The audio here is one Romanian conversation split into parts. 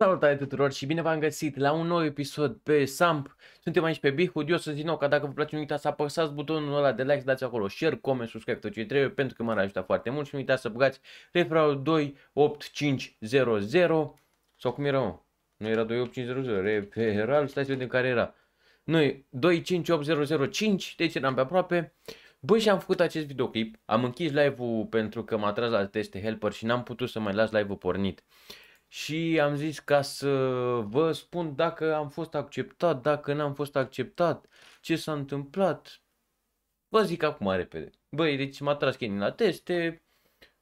Salutare tuturor și bine v-am găsit la un nou episod pe SAMP. Suntem aici pe Bihud. Eu sunt din nou ca dacă vă place, nu uitați să apăsați butonul ăla de like, dați acolo share, comment, subscribe, tot ce trebuie, pentru că m-ar ajuta foarte mult și nu uitați să băgați referral 28500 sau cum era, mă? Nu era 28500, referral, stai să vedem care era. Noi 258005, deci eram pe aproape. Băi, și am făcut acest videoclip, am închis live-ul pentru că m-a tras la teste helper și n-am putut să mai las live-ul pornit și am zis ca să vă spun dacă am fost acceptat, dacă n-am fost acceptat, ce s-a întâmplat. Vă zic acum repede. Băi, deci m-a tras Kenny la teste,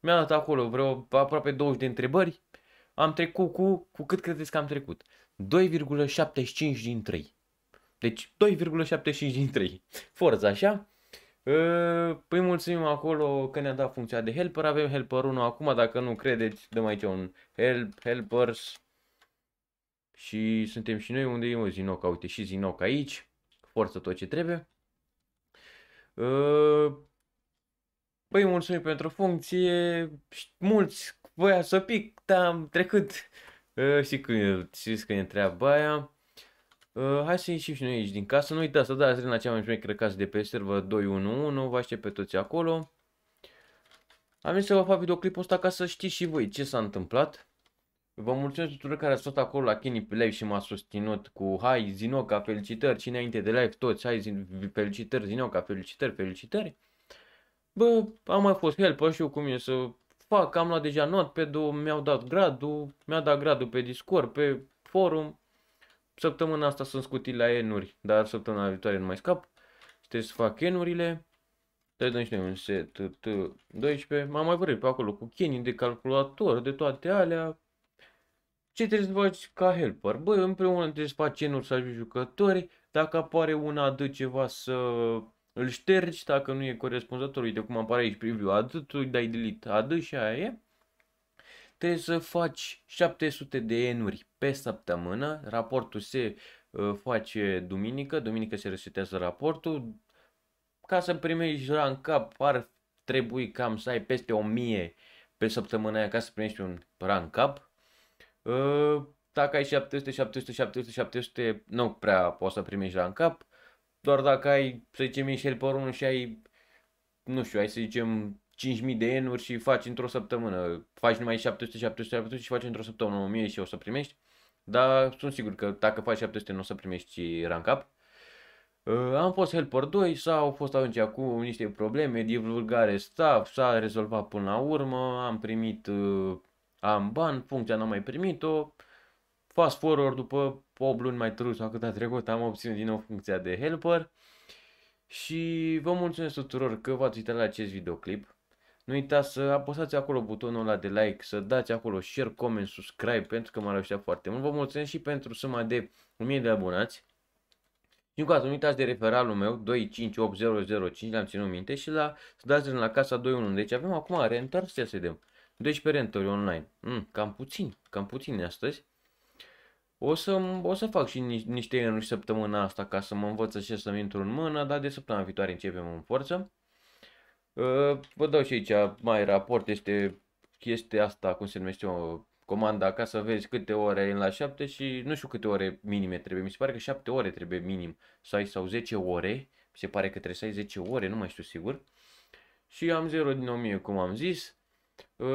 mi-a dat acolo vreo aproape 20 de întrebări, am trecut cu, cu cât credeți că am trecut? 2,75 din 3. Deci 2,75 din 3. Forță, așa? Ă, păi mulțumim acolo că ne-a dat funcția de helper, avem helper 1 acum, dacă nu credeți, dăm aici un help, helpers și suntem și noi unde e un zinoc, uite și zinoc aici, forță tot ce trebuie. Ă, păi mulțumim pentru funcție, mulți voia să pic, dar am trecut. Ă, și când știți că ne întreabă aia, Ă, hai să ieșim și noi aici din casă. Nu uitați să dați rând la cea mai șmecheră casă de pe server 211. Vă aștept pe toți acolo. Am venit să vă fac videoclipul ăsta ca să știți și voi ce s-a întâmplat. Vă mulțumesc tuturor care a stat acolo la Kenny Live și m-a susținut cu Hai Zinoca, felicitări și înainte de live toți, hai zin, felicitări Zinoca, felicitări, felicitări. Bă, am mai fost el, și eu cum e să fac, am luat deja not pe mi-au dat gradul, mi-a dat gradul pe Discord, pe forum, Săptămâna asta sunt scutit la enuri, dar săptămâna viitoare nu mai scap. Și trebuie să fac enurile. Să dăm și noi un set T12. M-am mai vorbit pe acolo cu Kenny de calculator, de toate alea. Ce trebuie să faci ca helper? Băi, împreună trebuie să faci enuri să ajungi jucători. Dacă apare una, adă ceva să îl ștergi, dacă nu e corespunzător. Uite cum apare aici preview, adă, tu îi dai delete, adă și aia e trebuie să faci 700 de enuri pe săptămână, raportul se ă, face duminică, duminică se resetează raportul, ca să primești la în cap ar trebui cam să ai peste 1000 pe săptămână aia ca să primești un rank cap. Ă, dacă ai 700, 700, 700, 700, nu prea poți să primești rank cap. Doar dacă ai, să zicem, Michel pe 1 și ai, nu știu, ai să zicem 5.000 de enuri și faci într-o săptămână. Faci numai 700, 700, 700 și faci într-o săptămână 1.000 și o să primești. Dar sunt sigur că dacă faci 700 nu o să primești rank up. Uh, am fost helper 2, s-au fost atunci cu niște probleme, divulgare staff, s-a rezolvat până la urmă, am primit, uh, am bani, funcția n-am mai primit-o. Fast forward, după 8 luni mai târziu sau cât a trecut, am obținut din nou funcția de helper. Și vă mulțumesc tuturor că v-ați uitat la acest videoclip. Nu uitați să apăsați acolo butonul ăla de like, să dați acolo share, comment, subscribe, pentru că m a reușit foarte mult. Vă mulțumesc și pentru suma de 1000 de abonați. Și încă nu uitați de referalul meu, 258005, l-am ținut minte, și la, să dați la casa 21. Deci avem acum rentări, să vedem. 12 rentări online. Mm, cam puțin, cam puțin astăzi. O să, o să fac și niște în săptămâna asta ca să mă învăț și să-mi intru în mână, dar de săptămâna viitoare începem în forță. Vă dau și aici mai raport, este chestia asta, cum se numește, o comanda ca să vezi câte ore ai la 7 și nu știu câte ore minime trebuie. Mi se pare că 7 ore trebuie minim să ai sau 10 ore. Mi se pare că trebuie să ai 10 ore, nu mai știu sigur. Și am 0 din 1000, cum am zis. Ă,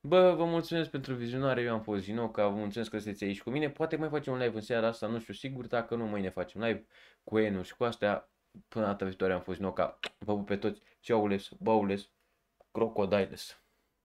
bă, vă mulțumesc pentru vizionare, eu am fost că vă mulțumesc că sunteți aici cu mine. Poate mai facem un live în seara asta, nu știu sigur, dacă nu, mâine facem live cu Enu și cu astea. Până data viitoare am fost Noca. Vă pup pe toți. Ceaules, baules, crocodiles.